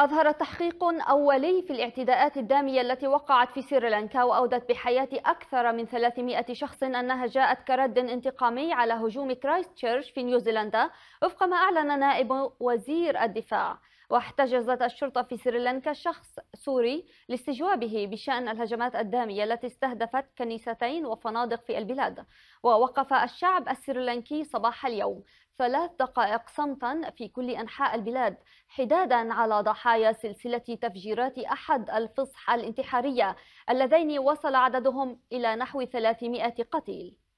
أظهر تحقيق أولي في الاعتداءات الدامية التي وقعت في سريلانكا وأودت بحياة أكثر من 300 شخص أنها جاءت كرد انتقامي على هجوم كرايست تشيرش في نيوزيلندا وفق ما أعلن نائب وزير الدفاع واحتجزت الشرطة في سريلانكا شخص سوري لاستجوابه بشأن الهجمات الدامية التي استهدفت كنيستين وفنادق في البلاد ووقف الشعب السريلانكي صباح اليوم ثلاث دقائق صمتا في كل أنحاء البلاد حدادا على ضحايا سلسلة تفجيرات أحد الفصح الانتحارية اللذين وصل عددهم إلى نحو 300 قتيل